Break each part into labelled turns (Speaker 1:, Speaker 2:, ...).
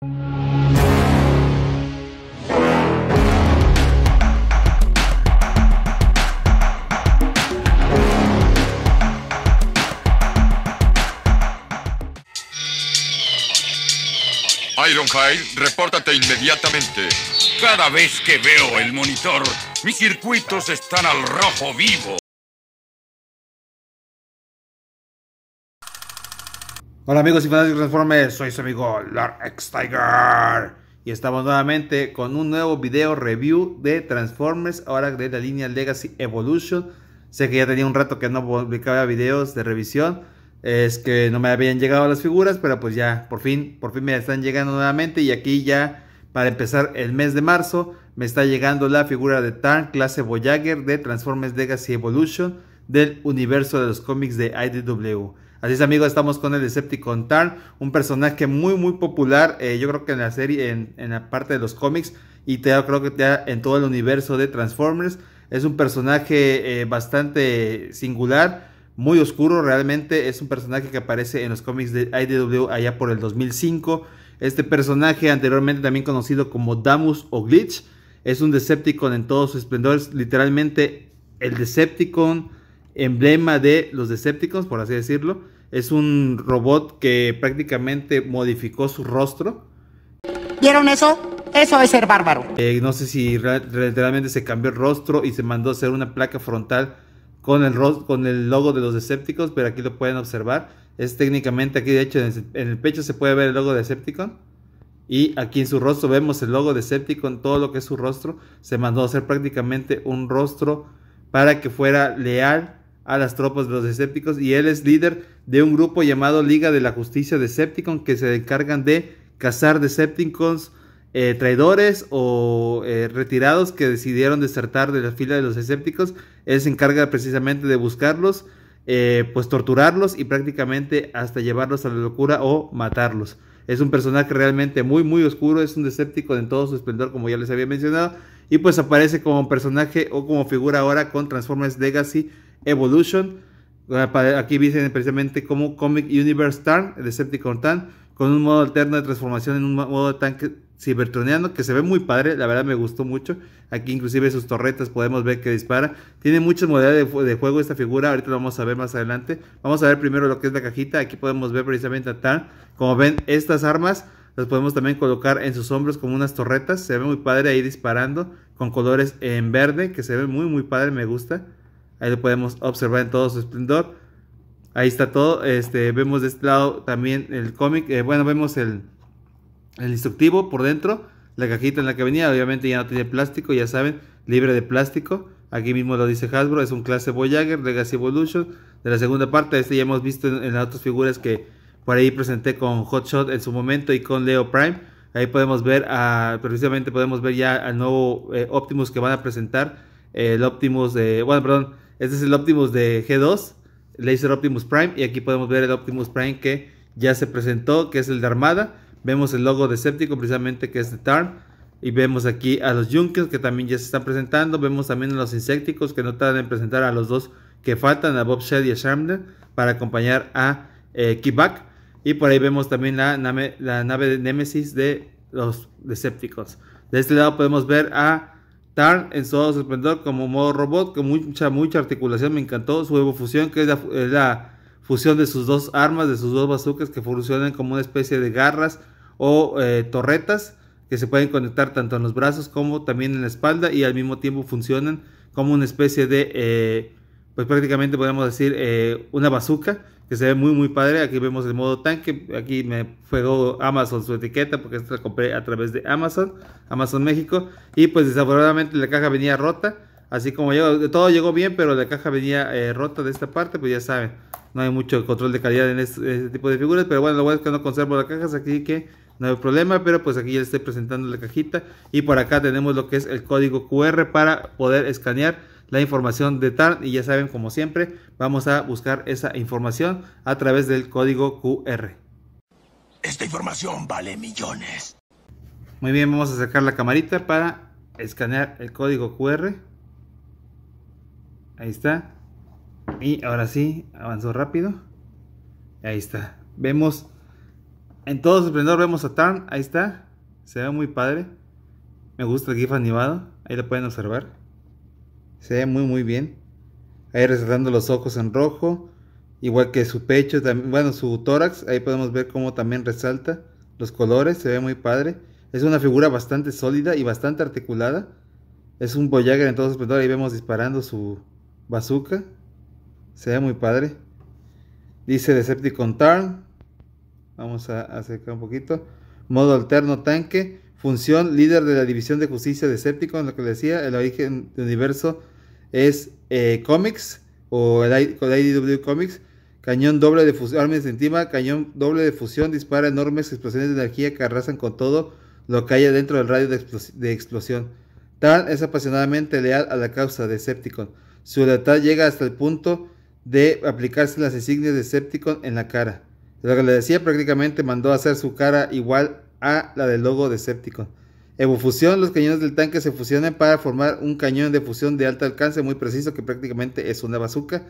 Speaker 1: Ironhide, repórtate inmediatamente. Cada vez que veo el monitor, mis circuitos están al rojo vivo. Hola amigos y fanáticos Transformers, soy su amigo Lord X Tiger y estamos nuevamente con un nuevo video review de Transformers, ahora de la línea Legacy Evolution. Sé que ya tenía un rato que no publicaba videos de revisión, es que no me habían llegado las figuras, pero pues ya, por fin, por fin me están llegando nuevamente y aquí ya para empezar el mes de marzo me está llegando la figura de Tarn clase Voyager de Transformers Legacy Evolution del universo de los cómics de IDW. Así es amigos, estamos con el Decepticon Tarn, un personaje muy muy popular, eh, yo creo que en la serie, en, la parte de los cómics y te, creo que te, en todo el universo de Transformers. Es un personaje eh, bastante singular, muy oscuro realmente, es un personaje que aparece en los cómics de IDW allá por el 2005. Este personaje anteriormente también conocido como Damus o Glitch, es un Decepticon en todos sus esplendores, literalmente el Decepticon emblema de los Decepticons, por así decirlo. Es un robot que prácticamente modificó su rostro. ¿Vieron eso? Eso es ser bárbaro. Eh, no sé si realmente se cambió el rostro y se mandó a hacer una placa frontal con el, con el logo de los escépticos, pero aquí lo pueden observar. Es técnicamente aquí, de hecho, en el, pecho se puede ver el logo de Decepticon. Y aquí en su rostro vemos el logo de en todo lo que es su rostro. Se mandó a hacer prácticamente un rostro para que fuera leal a las tropas de los escépticos. y él es líder de un grupo llamado Liga de la Justicia Decepticon que se encargan de cazar Decepticons eh, traidores o eh, retirados que decidieron desertar de la fila de los escépticos. Él se encarga precisamente de buscarlos, eh, pues torturarlos y prácticamente hasta llevarlos a la locura o matarlos. Es un personaje realmente muy, muy oscuro. Es un decéptico en todo su esplendor, como ya les había mencionado. Y pues aparece como personaje o como figura ahora con Transformers Legacy Evolution. Ah, aquí dicen precisamente como Comic Universe Tarn, el Decepticon Tarn, con un modo alterno de transformación en un modo de tanque cibertroniano que se ve muy padre, la verdad me gustó mucho. Aquí inclusive sus torretas podemos ver que dispara. Tiene muchas modalidades de, de, juego esta figura, ahorita lo vamos a ver más adelante. Vamos a ver primero lo que es la cajita, aquí podemos ver precisamente a Tarn. Como ven, estas armas las podemos también colocar en sus hombros como unas torretas. Se ve muy padre ahí disparando con colores en verde, que se ve muy muy padre, me gusta. Ahí lo podemos observar en todo su esplendor. Ahí está todo. Este, vemos de este lado también el cómic. Eh, bueno, vemos el, instructivo por dentro. La cajita en la que venía, obviamente ya no tiene plástico, ya saben, libre de plástico. Aquí mismo lo dice Hasbro, es un clase Voyager, Legacy Evolution. De la segunda parte, este ya hemos visto en, las otras figuras que por ahí presenté con Hotshot en su momento y con Leo Prime. Ahí podemos ver, precisamente podemos ver ya al nuevo eh, Optimus que van a presentar. Eh, el Optimus de, bueno, perdón, este es el Optimus de G2, Laser Optimus Prime. Y aquí podemos ver el Optimus Prime que ya se presentó, que es el de Armada. Vemos el logo de Séptico precisamente que es de Tarn. Y vemos aquí a los Junkers que también ya se están presentando. Vemos también a los Insecticos que no tardan en presentar a los dos que faltan, a Bob Shell y a Shamden, para acompañar a eh, Kickback. Y por ahí vemos también la, nave, la nave de Némesis de los Decepticons. De este lado podemos ver a Tarn en todo su esplendor como modo robot, con mucha, mucha articulación, me encantó. Su fusión, que es la, fusión de sus dos armas, de sus dos bazookas, que funcionan como una especie de garras o eh, torretas, que se pueden conectar tanto en los brazos como también en la espalda, y al mismo tiempo funcionan como una especie de, eh, pues prácticamente podemos decir, eh, una bazooka que se ve muy muy padre. Aquí vemos el modo tanque. Aquí me pegó Amazon su etiqueta porque esta la compré a través de Amazon, Amazon México. Y pues desafortunadamente la caja venía rota. Así como llegó, todo llegó bien, pero la caja venía eh, rota de esta parte, pues ya saben, no hay mucho control de calidad en este, tipo de figuras. Pero bueno, lo bueno es que no conservo las cajas, Así que no hay problema. Pero pues aquí ya les estoy presentando la cajita. Y por acá tenemos lo que es el código QR para poder escanear la información de TARN y ya saben, como siempre, vamos a buscar esa información a través del código QR. Esta información vale millones. Muy bien, vamos a sacar la camarita para escanear el código QR. Ahí está. Y ahora sí, avanzó rápido. Ahí está. Vemos en todo su vemos a Tarn. Ahí está. Se ve muy padre. Me gusta el GIF animado. Ahí lo pueden observar. Se ve muy, muy bien. Ahí resaltando los ojos en rojo. Igual que su pecho, bueno, su tórax. Ahí podemos ver cómo también resalta los colores. Se ve muy padre. Es una figura bastante sólida y bastante articulada. Es un Voyager en todo su esplendor. Ahí vemos disparando su bazooka. Se ve muy padre. Dice Decepticon Tarn. Vamos a acercar un poquito. Modo alterno tanque función líder de la División de Justicia de en lo que le decía, el origen del universo es eh, Comics, o el, IDW Comics, cañón doble de fusión, armas de encima, cañón doble de fusión, dispara enormes explosiones de energía que arrasan con todo lo que haya dentro del radio de, explosión. Tal es apasionadamente leal a la causa de Decepticon. Su lealtad llega hasta el punto de aplicarse las insignias de Decepticon en la cara. Lo que le decía prácticamente mandó a hacer su cara igual a la del logo de Decepticon. Evofusión, los cañones del tanque se fusionan para formar un cañón de fusión de alto alcance muy preciso que prácticamente es una bazooka.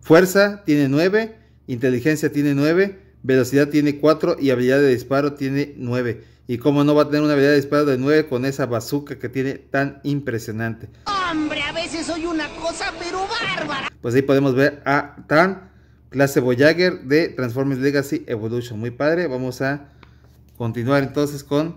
Speaker 1: Fuerza tiene 9, inteligencia tiene 9, velocidad tiene 4 y habilidad de disparo tiene 9. Y cómo no va a tener una habilidad de disparo de 9 con esa bazooka que tiene tan impresionante. Hombre, a veces soy una cosa pero bárbara. Pues ahí podemos ver a Tan, clase Voyager de Transformers Legacy Evolution. Muy padre, vamos a continuar entonces con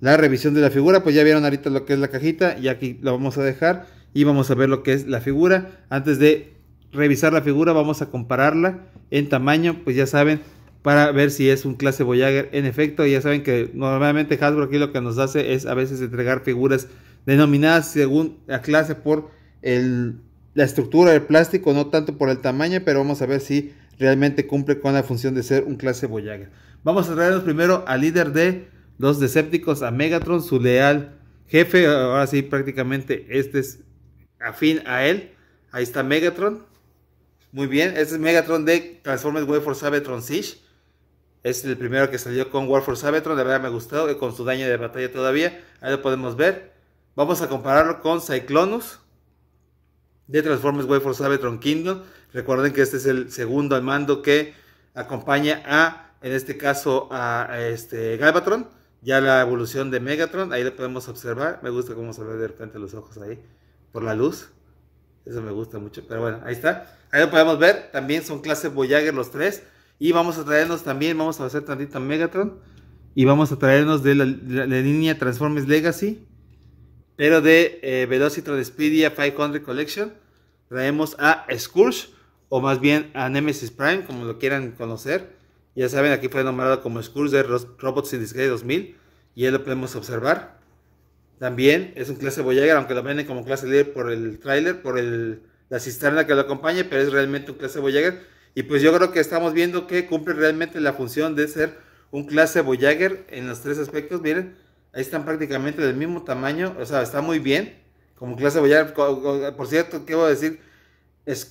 Speaker 1: la revisión de la figura. Pues ya vieron ahorita lo que es la cajita y aquí la vamos a dejar y vamos a ver lo que es la figura. Antes de revisar la figura vamos a compararla en tamaño, pues ya saben, para ver si es un clase Voyager en efecto. Ya saben que normalmente Hasbro aquí lo que nos hace es a veces entregar figuras denominadas según la clase por la estructura del plástico, no tanto por el tamaño, pero vamos a ver si realmente cumple con la función de ser un clase Voyager. Vamos a traernos primero al líder de los Decepticos, a Megatron, su leal jefe. Ahora sí, prácticamente este es afín a él. Ahí está Megatron. Muy bien, este es Megatron de Transformers Way for Sabertron Siege. Es el primero que salió con War for Sabertron. La verdad me gustado, eh, con su daño de batalla todavía. Ahí lo podemos ver. Vamos a compararlo con Cyclonus de Transformers Way for Cybertron Kingdom. Recuerden que este es el segundo al mando que acompaña a en este caso a, este Galvatron, ya la evolución de Megatron, ahí lo podemos observar, me gusta cómo se ve de repente los ojos ahí, por la luz, eso me gusta mucho, pero bueno, ahí está, ahí lo podemos ver, también son clases Voyager los tres, y vamos a traernos también, vamos a hacer tantito Megatron, y vamos a traernos de la, línea Transformers Legacy, pero de eh, Velocitron Speedia 500 Collection, traemos a Scourge, o más bien a Nemesis Prime, como lo quieran conocer, ya saben, aquí fue nombrado como Skulls de Robots in Disguise 2000 y ahí lo podemos observar. También es un clase Voyager, aunque lo venden como clase líder por el tráiler, por el, la cisterna que lo acompaña, pero es realmente un clase Voyager. Y pues yo creo que estamos viendo que cumple realmente la función de ser un clase Voyager en los tres aspectos. Miren, ahí están prácticamente del mismo tamaño, o sea, está muy bien como clase Voyager. Por cierto, ¿qué voy a decir?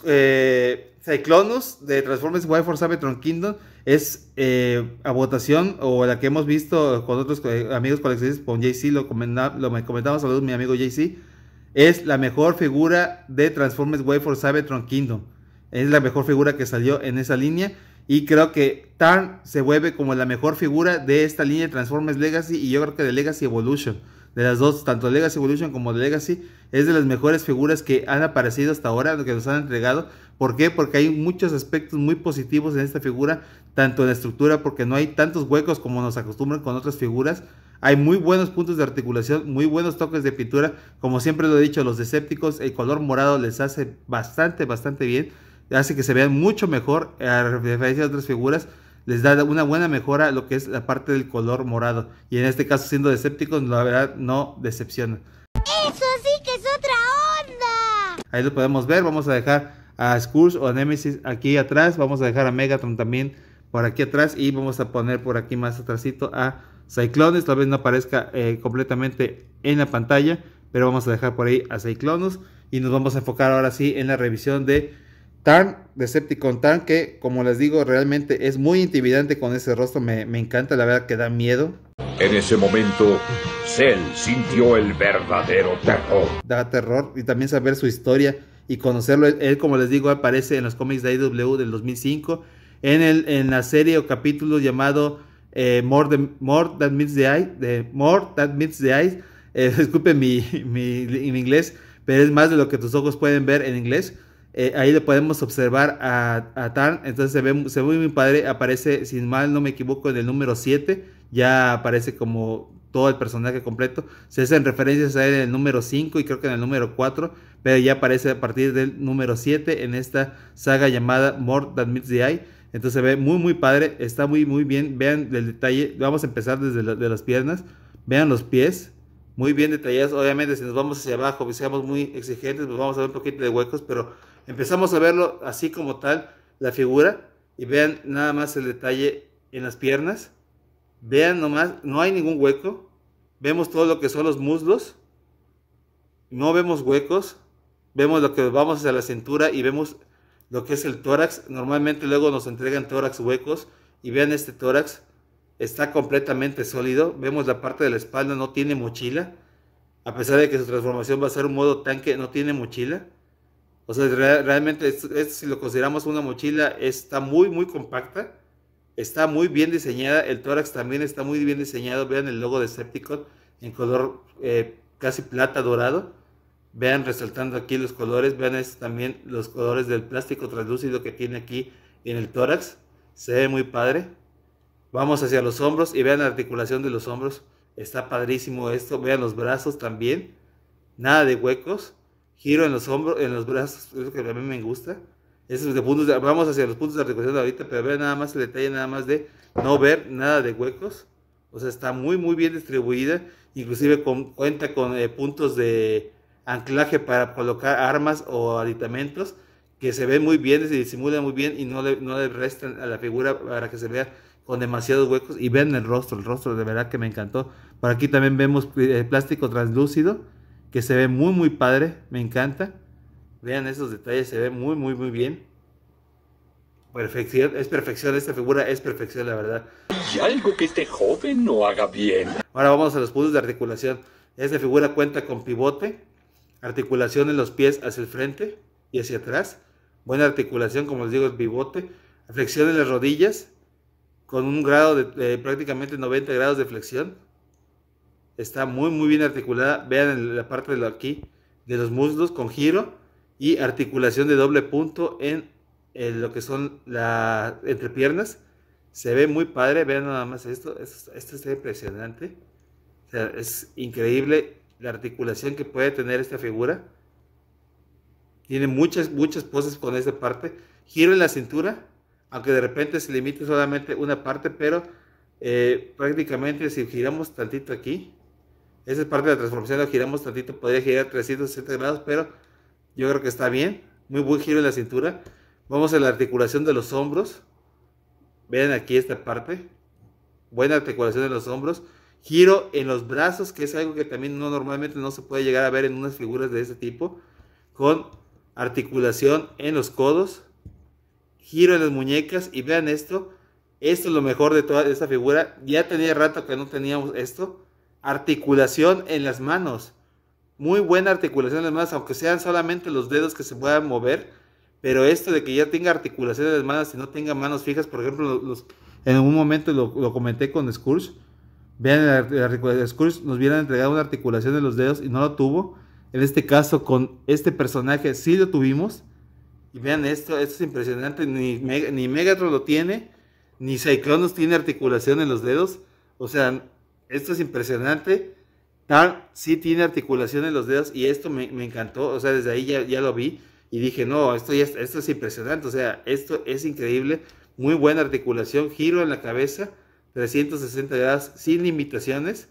Speaker 1: Eh, Cyclonus de Transformers Wildforce Force Sabatron Kingdom es eh, a votación o la que hemos visto con otros eh, amigos con JC, lo, comentamos, saludos mi amigo JC, es la mejor figura de Transformers Way for Cybertron Kingdom. Es la mejor figura que salió en esa línea. Y creo que Tarn se vuelve como la mejor figura de esta línea de Transformers Legacy y yo creo que de Legacy Evolution de las dos, tanto Legacy Evolution como Legacy, es de las mejores figuras que han aparecido hasta ahora, lo que nos han entregado. ¿Por qué? Porque hay muchos aspectos muy positivos en esta figura, tanto en la estructura, porque no hay tantos huecos como nos acostumbran con otras figuras. Hay muy buenos puntos de articulación, muy buenos toques de pintura. Como siempre lo he dicho, los desépticos, el color morado les hace bastante, bastante bien. Hace que se vean mucho mejor a referencia de otras figuras les da una buena mejora lo que es la parte del color morado. Y en este caso, siendo Decepticons, la verdad no decepciona. ¡Eso sí que es otra onda! Ahí lo podemos ver, vamos a dejar a Scourge o a Nemesis aquí atrás, vamos a dejar a Megatron también por aquí atrás y vamos a poner por aquí más atrásito a Cyclones tal vez no aparezca eh, completamente en la pantalla, pero vamos a dejar por ahí a Cyclonus y nos vamos a enfocar ahora sí en la revisión de tan Decepticon, tan que, como les digo, realmente es muy intimidante con ese rostro. Me, encanta, la verdad que da miedo. En ese momento, Cell sintió el verdadero terror. Da terror y también saber su historia y conocerlo. Él, como les digo, aparece en los cómics de IW del 2005, en, el, en la serie o capítulo llamado eh, More, than, More, That Meets the Eye. De More That Meets the Eyes. Eh, disculpen mi, mi, mi inglés, pero es más de lo que tus ojos pueden ver en inglés. Eh, ahí le podemos observar a, a Tarn. Entonces se ve, se ve muy padre. Aparece, sin mal no me equivoco, en el número 7. Ya aparece como todo el personaje completo. Se hacen referencias a él en el número 5 y creo que en el número 4. Pero ya aparece a partir del número 7 en esta saga llamada More Than Meets the Eye. Entonces se ve muy, muy padre. Está muy, muy bien. Vean el detalle. Vamos a empezar desde de las piernas. Vean los pies muy bien detallados, Obviamente, si nos vamos hacia abajo, si seamos muy exigentes, nos pues vamos a ver un poquito de huecos, pero Empezamos a verlo así como tal, la figura, y vean nada más el detalle en las piernas. Vean nomás, no hay ningún hueco. Vemos todo lo que son los muslos. No vemos huecos. Vemos lo que vamos a la cintura y vemos lo que es el tórax. Normalmente luego nos entregan tórax huecos. Y vean este tórax. Está completamente sólido. Vemos la parte de la espalda, no tiene mochila. A pesar de que su transformación va a ser un modo tanque, no tiene mochila. O sea, realmente esto si lo consideramos una mochila, está muy, muy compacta. Está muy bien diseñada. El tórax también está muy bien diseñado. Vean el logo de Septicon en color eh, casi plata dorado. Vean resaltando aquí los colores. Vean también los colores del plástico translúcido que tiene aquí en el tórax. Se ve muy padre. Vamos hacia los hombros y vean la articulación de los hombros. Está padrísimo esto. Vean los brazos también. Nada de huecos giro en los hombros, en los brazos, es lo que a mí me gusta. de puntos vamos hacia los puntos de articulación ahorita, pero vean nada más el detalle, nada más de no ver nada de huecos. O sea, está muy, muy bien distribuida. Inclusive cuenta con eh, puntos de anclaje para colocar armas o aditamentos que se ven muy bien, se disimulan muy bien y no le, no le restan a la figura para que se vea con demasiados huecos. Y ven el rostro, el rostro de verdad que me encantó. Por aquí también vemos eh, plástico translúcido que se ve muy, muy padre. Me encanta. Vean esos detalles, se ve muy, muy, muy bien. Perfección, es perfección, esta figura es perfección, la verdad. Y algo que este joven no haga bien. Ahora vamos a los puntos de articulación. Esta figura cuenta con pivote, articulación en los pies hacia el frente y hacia atrás. Buena articulación, como les digo, el pivote. Flexión en las rodillas, con un grado de eh, prácticamente 90 grados de flexión Está muy, muy bien articulada. Vean la parte de aquí, de los muslos con giro y articulación de doble punto en, lo que son las entrepiernas. Se ve muy padre. Vean nada más esto. Esto, esto está impresionante. es increíble la articulación que puede tener esta figura. Tiene muchas, muchas poses con esta parte. Giro en la cintura, aunque de repente se limite solamente una parte, pero eh, prácticamente si giramos tantito aquí, esa es parte de la transformación, la giramos tantito, podría girar 360 grados, pero yo creo que está bien. Muy buen giro en la cintura. Vamos a la articulación de los hombros. Vean aquí esta parte. Buena articulación de los hombros. Giro en los brazos, que es algo que también no, normalmente no se puede llegar a ver en unas figuras de este tipo. Con articulación en los codos. Giro en las muñecas. Y vean esto. Esto es lo mejor de toda esta figura. Ya tenía rato que no teníamos esto articulación en las manos. Muy buena articulación en las manos, aunque sean solamente los dedos que se puedan mover. Pero esto de que ya tenga articulación en las manos y no tenga manos fijas, por ejemplo, los, en un momento lo, comenté con Scourge. Vean, Scourge nos hubiera entregado una articulación en los dedos y no lo tuvo. En este caso, con este personaje sí lo tuvimos. Y vean esto, esto es impresionante. Ni, ni Megatron lo tiene, ni Cyclonus tiene articulación en los dedos. O sea, esto es impresionante. Si sí tiene articulación en los dedos y esto me, encantó, o sea, desde ahí ya, lo vi y dije, no, esto, esto es impresionante, o sea, esto es increíble, muy buena articulación, giro en la cabeza, 360 grados, sin limitaciones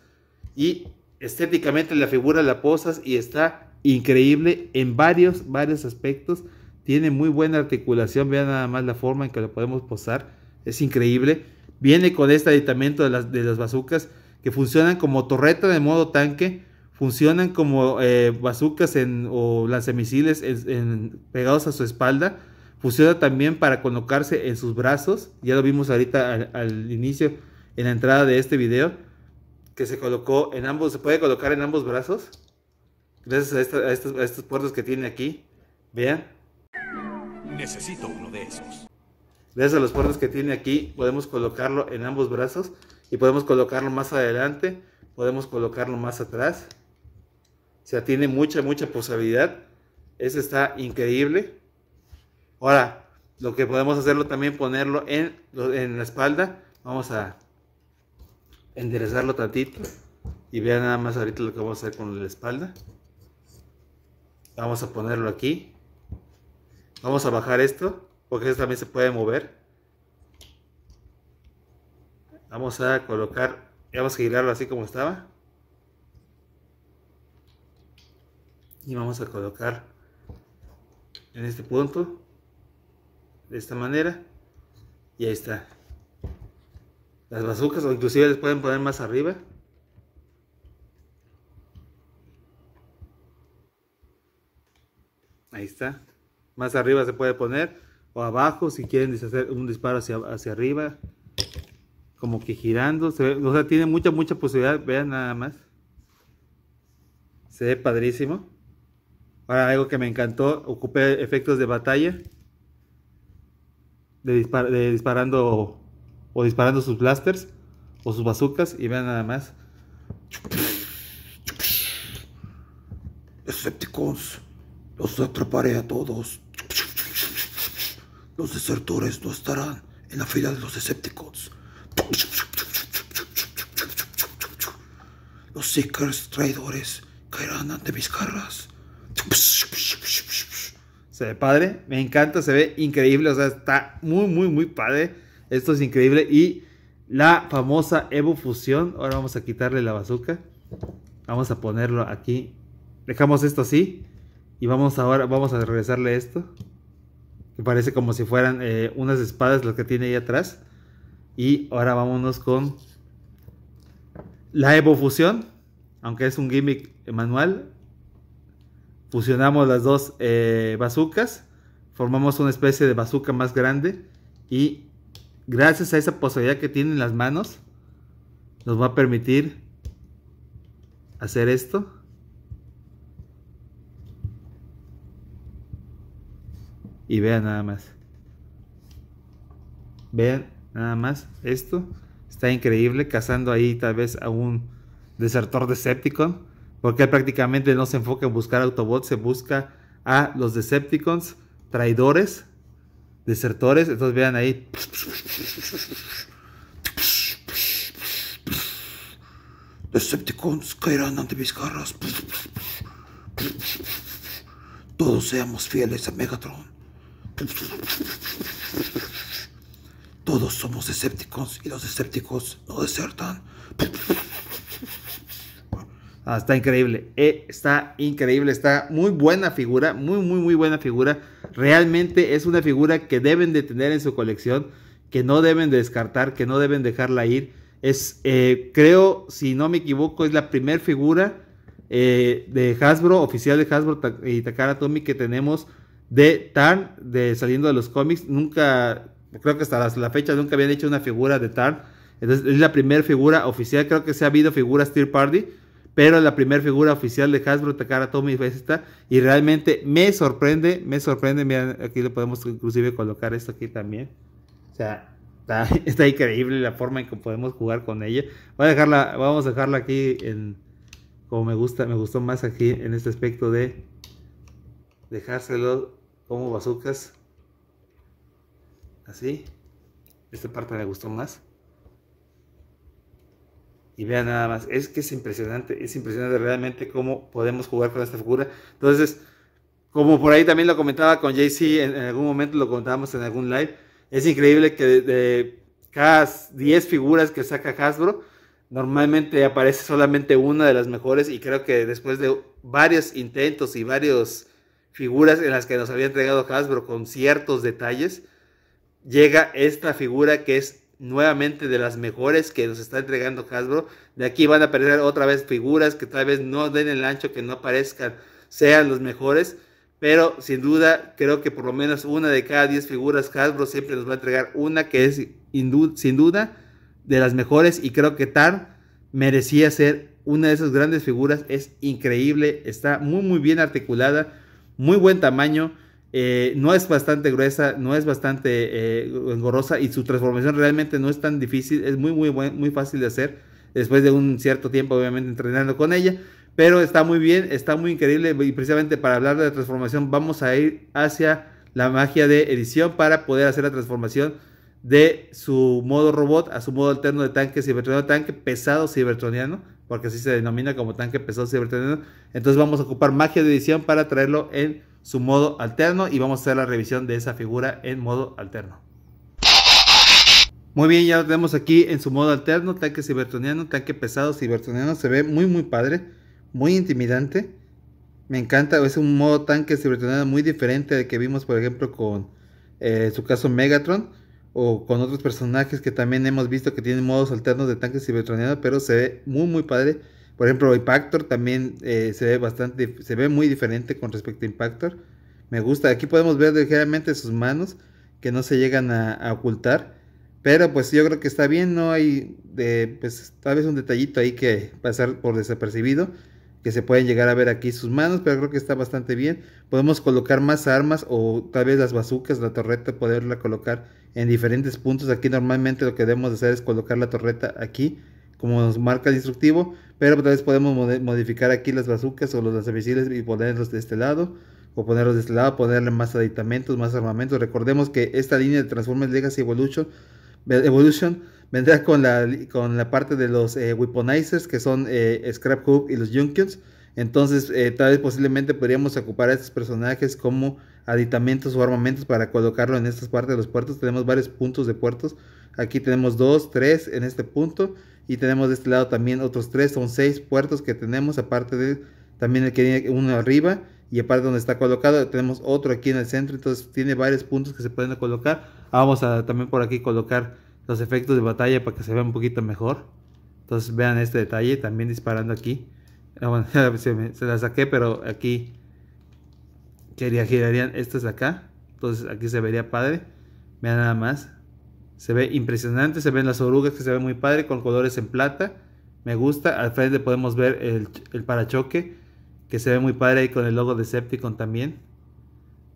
Speaker 1: y estéticamente la figura la posas y está increíble en varios, varios aspectos, tiene muy buena articulación, vean nada más la forma en que lo podemos posar, es increíble, viene con este aditamento de las, de las bazucas, que funcionan como torreta de modo tanque, funcionan como eh, bazucas en, o lanzamisiles en, pegados a su espalda, funciona también para colocarse en sus brazos, ya lo vimos ahorita al, inicio, en la entrada de este video, que se colocó en ambos, se puede colocar en ambos brazos, gracias a, estos, puertos que tiene aquí, vean. Necesito uno de esos. Gracias a los puertos que tiene aquí, podemos colocarlo en ambos brazos y podemos colocarlo más adelante, podemos colocarlo más atrás. O sea, tiene mucha, mucha posibilidad. Ese está increíble. Ahora, lo que podemos hacerlo también ponerlo en, en la espalda. Vamos a enderezarlo tantito. Y vean nada más ahorita lo que vamos a hacer con la espalda. Vamos a ponerlo aquí. Vamos a bajar esto, porque esto también se puede mover vamos a colocar vamos a girarlo así como estaba y vamos a colocar en este punto de esta manera y ahí está las bazucas o inclusive les pueden poner más arriba ahí está más arriba se puede poner o abajo si quieren hacer un disparo hacia, hacia arriba como que girando, o sea, tiene mucha, mucha posibilidad, vean nada más. Se ve padrísimo. Ahora, algo que me encantó, ocupé efectos de batalla, de, disparando o, disparando sus blasters o sus bazucas y vean nada más. Escépticos, los atraparé a todos. Los desertores no estarán en la fila de los escépticos. Los Seekers traidores caerán ante mis carras. Se ve padre, me encanta, se ve increíble, o sea, está muy, muy, muy padre. Esto es increíble. Y la famosa Evo Fusión, ahora vamos a quitarle la bazooka. Vamos a ponerlo aquí. Dejamos esto así. Y vamos ahora, vamos a regresarle esto. Que parece como si fueran eh, unas espadas las que tiene ahí atrás. Y ahora vámonos con la evofusión, aunque es un gimmick manual. Fusionamos las dos eh, bazucas, formamos una especie de bazooka más grande y gracias a esa posibilidad que tienen las manos, nos va a permitir hacer esto. Y vean nada más. Vean Nada más esto. Está increíble cazando ahí tal vez a un desertor Decepticon. Porque prácticamente no se enfoca en buscar Autobots. Se busca a los Decepticons. Traidores. Desertores. Entonces vean ahí. Decepticons caerán ante mis garras. Todos seamos fieles a Megatron. Todos somos escépticos y los escépticos no desertan. Ah, está increíble, eh, está increíble, está muy buena figura, muy, muy, muy buena figura. Realmente es una figura que deben de tener en su colección, que no deben de descartar, que no deben dejarla ir. Es, eh, creo, si no me equivoco, es la primera figura eh, de Hasbro, oficial de Hasbro y Takara Tomy que tenemos de Tan, de saliendo de los cómics. Nunca creo que hasta la fecha nunca habían hecho una figura de Tar. Entonces es la primera figura oficial, creo que se ha habido figuras Tear Party, pero la primera figura oficial de Hasbro Takara Tommy mi Y realmente me sorprende, me sorprende, miren, aquí le podemos inclusive colocar esto aquí también. O sea, está, increíble la forma en que podemos jugar con ella. Voy a dejarla, vamos a dejarla aquí en, como me gusta, me gustó más aquí en este aspecto de dejárselo como bazucas. Así. Esta parte me gustó más. Y vean nada más, es que es impresionante, es impresionante realmente cómo podemos jugar con esta figura. Entonces, como por ahí también lo comentaba con JC, en, algún momento lo comentábamos en algún live, es increíble que de, cada 10 figuras que saca Hasbro, normalmente aparece solamente una de las mejores y creo que después de varios intentos y varias figuras en las que nos había entregado Hasbro con ciertos detalles, llega esta figura que es nuevamente de las mejores que nos está entregando Hasbro. De aquí van a perder otra vez figuras que tal vez no den el ancho, que no parezcan, sean los mejores. Pero sin duda, creo que por lo menos una de cada 10 figuras Hasbro siempre nos va a entregar una que es sin duda de las mejores. Y creo que Tar merecía ser una de esas grandes figuras. Es increíble, está muy, muy bien articulada, muy buen tamaño eh, no es bastante gruesa, no es bastante eh, engorrosa y su transformación realmente no es tan difícil, es muy, muy, muy fácil de hacer después de un cierto tiempo, obviamente, entrenando con ella. Pero está muy bien, está muy increíble y precisamente para hablar de la transformación vamos a ir hacia la magia de edición para poder hacer la transformación de su modo robot a su modo alterno de tanque cibertroniano, tanque pesado cibertroniano, porque así se denomina como tanque pesado cibertroniano. Entonces vamos a ocupar magia de edición para traerlo en su modo alterno y vamos a hacer la revisión de esa figura en modo alterno. Muy bien, ya lo tenemos aquí en su modo alterno, tanque cibertroniano, tanque pesado cibertroniano, se ve muy muy padre, muy intimidante. Me encanta, es un modo tanque cibertroniano muy diferente al que vimos por ejemplo con eh, su caso Megatron o con otros personajes que también hemos visto que tienen modos alternos de tanque cibertroniano, pero se ve muy muy padre por ejemplo, Impactor también eh, se ve bastante, se ve muy diferente con respecto a Impactor. Me gusta, aquí podemos ver ligeramente sus manos que no se llegan a, ocultar. Pero pues yo creo que está bien, no hay, de, pues, tal vez un detallito ahí que pasar por desapercibido, que se pueden llegar a ver aquí sus manos, pero creo que está bastante bien. Podemos colocar más armas o tal vez las bazucas, la torreta, poderla colocar en diferentes puntos. Aquí normalmente lo que debemos hacer es colocar la torreta aquí como nos marca el instructivo pero pues, tal vez podemos modificar aquí las bazucas o los lanzamisiles y ponerlos de este lado, o ponerlos de este lado, ponerle más aditamentos, más armamentos. Recordemos que esta línea de Transformers Legacy Evolution, eh, Evolution vendrá con la, con la parte de los eh, Weaponizers, que son eh, Scrap Hook y los Junkions Entonces, eh, tal vez posiblemente podríamos ocupar a estos personajes como aditamentos o armamentos para colocarlo en estas partes de los puertos. Tenemos varios puntos de puertos. Aquí tenemos dos, tres en este punto. Y tenemos de este lado también otros tres, son seis puertos que tenemos, aparte de también el que tiene uno arriba y aparte donde está colocado tenemos otro aquí en el centro, entonces tiene varios puntos que se pueden colocar. Ah, vamos a también por aquí colocar los efectos de batalla para que se vea un poquito mejor. Entonces vean este detalle, también disparando aquí. Ah, bueno, se, la saqué, pero aquí quería girarían es acá. Entonces aquí se vería padre. Vean nada más. Se ve impresionante, se ven las orugas que se ven muy padre con colores en plata. Me gusta, al frente podemos ver el, parachoque que se ve muy padre ahí con el logo de Decepticon también.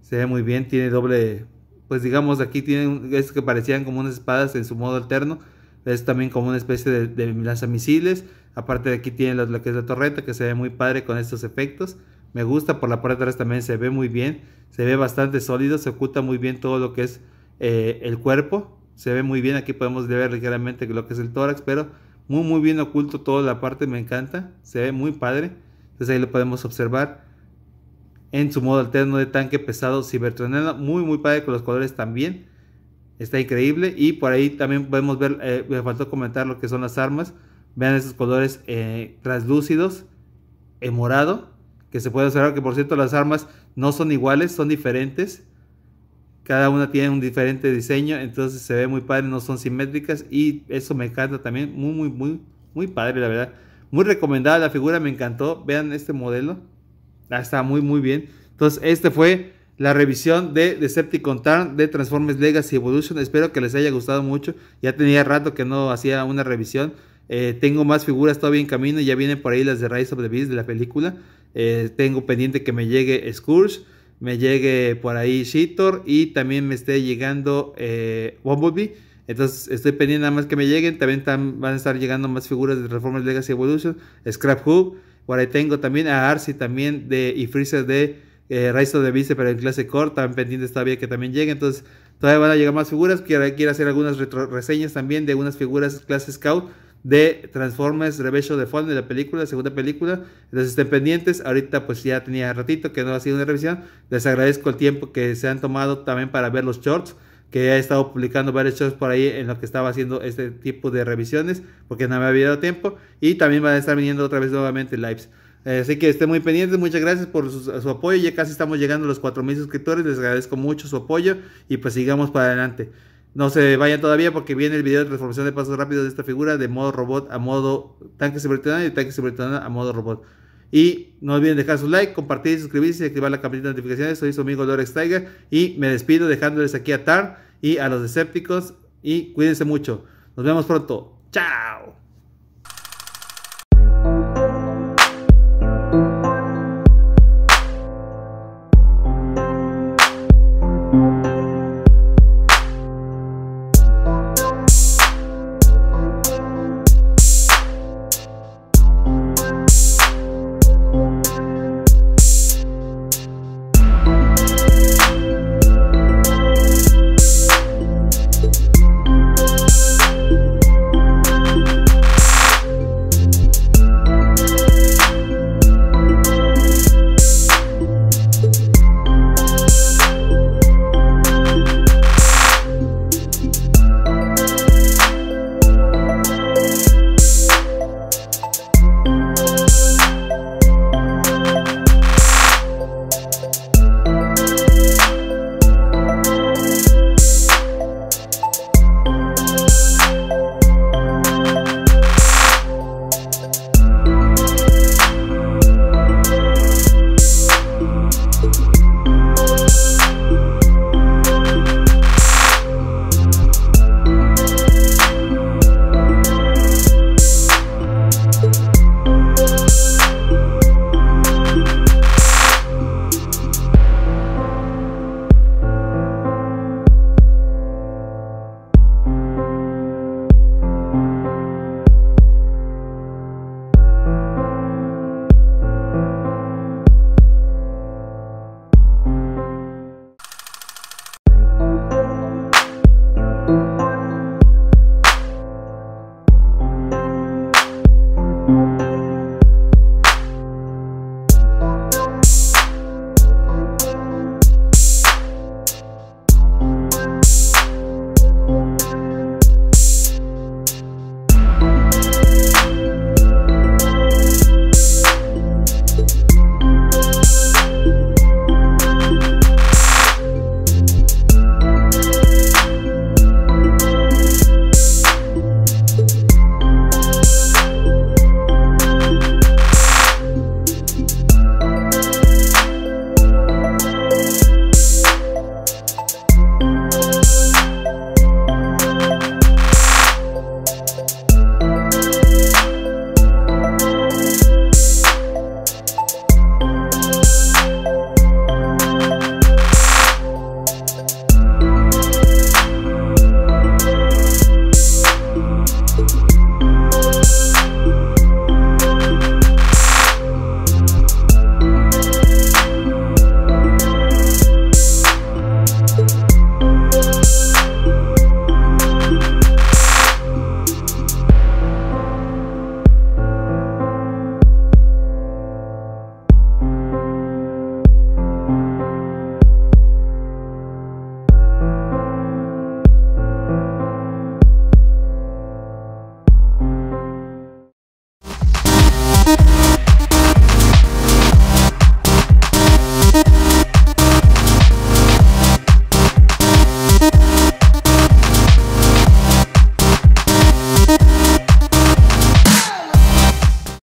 Speaker 1: Se ve muy bien, tiene doble, pues digamos aquí tienen, es que parecían como unas espadas en su modo alterno. Es también como una especie de, lanzamisiles. Aparte de aquí tiene lo, que es la torreta que se ve muy padre con estos efectos. Me gusta por la parte de atrás también se ve muy bien. Se ve bastante sólido, se oculta muy bien todo lo que es eh, el cuerpo se ve muy bien, aquí podemos ver ligeramente lo que es el tórax, pero muy muy bien oculto toda la parte, me encanta, se ve muy padre, entonces ahí lo podemos observar en su modo alterno de tanque pesado cibertronela, muy muy padre con los colores también, está increíble y por ahí también podemos ver, eh, me faltó comentar lo que son las armas, vean esos colores eh, translúcidos, en morado, que se puede observar que por cierto las armas no son iguales, son diferentes, cada una tiene un diferente diseño, entonces se ve muy padre, no son simétricas y eso me encanta también, muy, muy, muy, muy padre, la verdad. Muy recomendada la figura, me encantó, vean este modelo, ah, está muy, muy bien. Entonces, este fue la revisión de Decepticon Tarn. de Transformers Legacy Evolution, espero que les haya gustado mucho, ya tenía rato que no hacía una revisión. Eh, tengo más figuras todavía en camino, ya vienen por ahí las de Rise of the Beast de la película. Eh, tengo pendiente que me llegue Scourge me llegue por ahí Shitor y también me esté llegando eh, Entonces estoy pendiente nada más que me lleguen. También van a estar llegando más figuras de Reformers Legacy Evolution, Scrap Hub. Por ahí tengo también a Arcee también de, y Freezer de eh, Rise of the Beast, en clase core. También pendiente todavía que también llegue. Entonces todavía van a llegar más figuras. Quiero, quiero hacer algunas reseñas también de unas figuras clase Scout de Transformers Revenge de the de la película, segunda película. Entonces estén pendientes. Ahorita pues ya tenía ratito que no ha sido una revisión. Les agradezco el tiempo que se han tomado también para ver los shorts que he estado publicando varios shorts por ahí en lo que estaba haciendo este tipo de revisiones, porque no me había dado tiempo. Y también van a estar viniendo otra vez nuevamente lives. Eh, así que estén muy pendientes, muchas gracias por su, su apoyo. Ya casi estamos llegando a los 4.000 suscriptores, les agradezco mucho su apoyo y pues sigamos para adelante. No se vayan todavía porque viene el video de transformación de pasos rápidos de esta figura de modo robot a modo tanque subterráneo y tanque subterráneo a modo robot. Y no olviden dejar su like, compartir, suscribirse y activar la campanita de notificaciones. Soy su amigo Lorex Tiger y me despido dejándoles aquí a TAR y a los escépticos. y cuídense mucho. Nos vemos pronto. Chao.